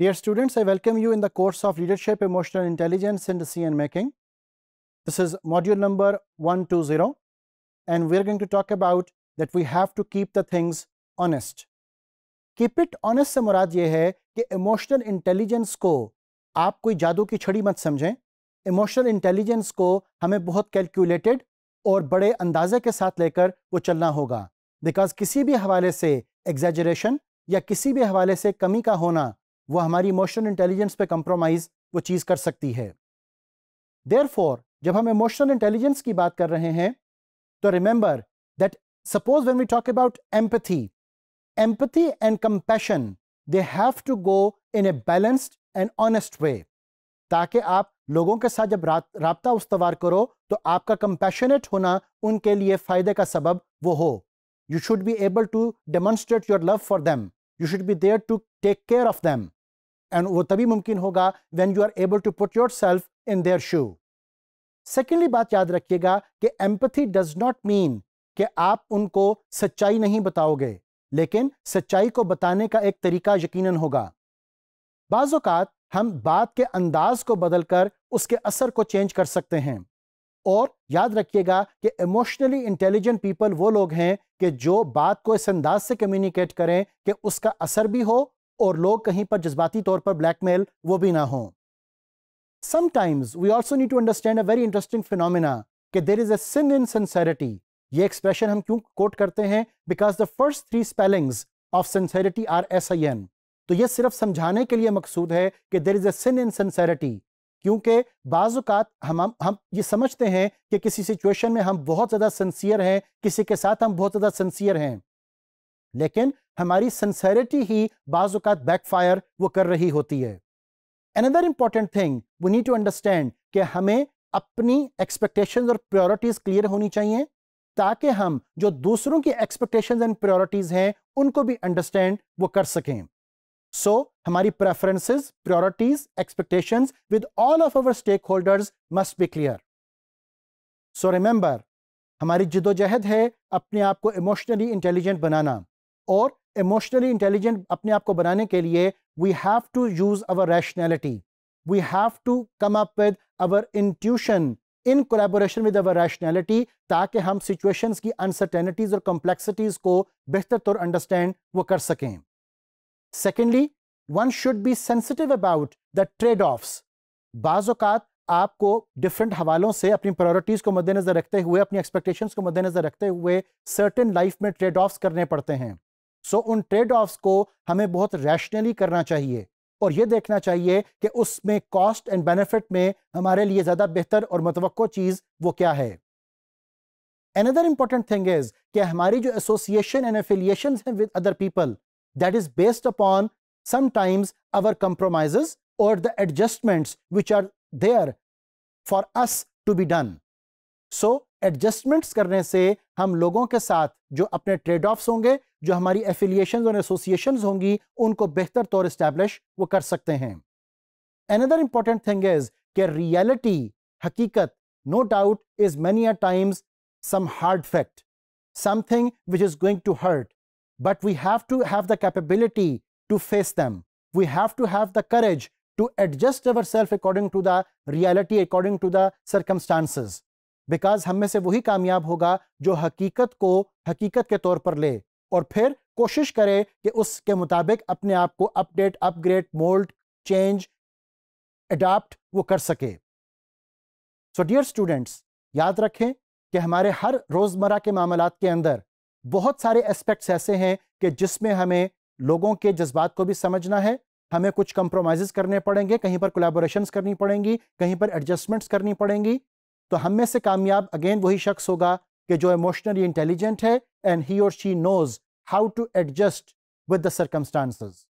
Dear students, I welcome you in the course of Leadership, Emotional Intelligence and Decision Making. This is module number 120 and we are going to talk about that we have to keep the things honest. Keep it honest से मुराद ये है कि emotional intelligence को आप कोई जादू की छड़ी मत समझें emotional intelligence को हमें बहुत calculated और बड़े अंदाजे के साथ लेकर वो चलना होगा बिकॉज किसी भी हवाले से एग्जेजरेशन या किसी भी हवाले से कमी का होना वो हमारी इमोशनल इंटेलिजेंस पे कंप्रोमाइज़ वो चीज़ कर सकती है देयर जब हम इमोशनल इंटेलिजेंस की बात कर रहे हैं तो remember that suppose when we talk about empathy empathy and compassion they have to go in a balanced and honest way ताकि आप लोगों के साथ जब रबता उसवार करो तो आपका कंपैशनेट होना उनके लिए फ़ायदे का सबब वो हो you should be able to demonstrate your love for them you should be there to take care of them and वो तभी मुमकिन होगा when you are able to put your in their shoe secondly बात याद रखिएगा कि empathy does not mean कि आप उनको सच्चाई नहीं बताओगे लेकिन सच्चाई को बताने का एक तरीका यकीनन होगा बाज़ात हम बात के अंदाज को बदलकर उसके असर को चेंज कर सकते हैं और याद रखिएगा कि इमोशनली इंटेलिजेंट पीपल वो लोग हैं कि जो बात को इस अंदाज से कम्युनिकेट करें कि उसका असर भी हो और लोग कहीं पर जज्बाती तौर पर ब्लैकमेल वो भी ना हो sometimes we also need to understand a very interesting phenomena कि देर इज अन इन सेंसेरिटी ये एक्सप्रेशन हम क्यों कोट करते हैं because the first three spellings of sincerity are S I N तो ये सिर्फ समझाने के लिए मकसूद है कि देर इज अन इन सेंसेरिटी क्योंकि बाजुकात हम हम ये समझते हैं कि किसी सिचुएशन में हम बहुत ज़्यादा सेंसियर हैं किसी के साथ हम बहुत ज़्यादा सेंसियर हैं लेकिन हमारी सिंसेरिटी ही बाजुकात बैकफायर वो कर रही होती है another important thing we need to understand कि हमें अपनी एक्सपेक्टेशंस और प्रायोरिटीज़ क्लियर होनी चाहिए ताकि हम जो दूसरों की एक्सपेक्टेशंस एंड प्रायोरिटीज़ हैं उनको भी अंडरस्टैंड वो कर सकें सो so, हमारी preferences priorities expectations with all of our stakeholders must be clear so remember हमारी जिदोजहद है अपने आप को इमोशनली इंटेलिजेंट बनाना और इमोशनली इंटेलिजेंट अपने आप को बनाने के लिए we have to use our rationality we have to come up with our intuition in collaboration with our rationality ताकि हम सिचुएशंस की अनसर्टेनिटीज़ और कॉम्प्लेक्सिटीज को बेहतर तौर अंडरस्टैंड वो कर सकें secondly one should be sensitive about the trade offs बाज़ात आपको डिफरेंट हवालों से अपनी प्रायोरिटीज़ को मद्देनज़र रखते हुए अपनी एक्सपेक्टेशंस को मद्देनज़र रखते हुए सर्टेन लाइफ में ट्रेड ऑफ्स करने पड़ते हैं सो उन ट्रेड ऑफ्स को हमें बहुत रैशनली करना चाहिए और ये देखना चाहिए कि उसमें कॉस्ट एंड बेनिफिट में हमारे लिए ज़्यादा बेहतर और मतवक़ चीज़ वो क्या है अनदर इंपॉर्टेंट थिंग इज कि हमारी जो एसोसिएशन एंड एफिलियशन है with other people that is based upon sometimes our compromise और the adjustments which are there for us to be done so adjustments करने से हम लोगों के साथ जो अपने ट्रेड ऑफ्स होंगे जो हमारी एफिलियशन और एसोसिएशन होंगी उनको बेहतर तौर इस्टेब्लिश वो कर सकते हैं अनदर इंपॉर्टेंट थिंग इज के रियलिटी हकीकत no doubt is many a times some hard fact something which is going to hurt but we have to have the capability to face them we have to have the courage to adjust our self according to the reality according to the circumstances because हमें से वही कामयाब होगा जो हकीकत को हकीकत के तौर पर ले और फिर कोशिश करें कि उसके मुताबिक अपने आप को update upgrade mould change adapt वो कर सके सो डियर स्टूडेंट्स याद रखें कि हमारे हर रोज़मर्रा के मामला के अंदर बहुत सारे एस्पेक्ट्स ऐसे हैं कि जिसमें हमें लोगों के जज्बात को भी समझना है हमें कुछ कंप्रोमाइज़ करने पड़ेंगे कहीं पर कोलेबोरेशन करनी पड़ेंगी कहीं पर एडजस्टमेंट्स करनी पड़ेंगी तो हम में से कामयाब अगेन वही शख्स होगा कि जो इमोशनली इंटेलिजेंट है एंड ही और she knows how to adjust with the circumstances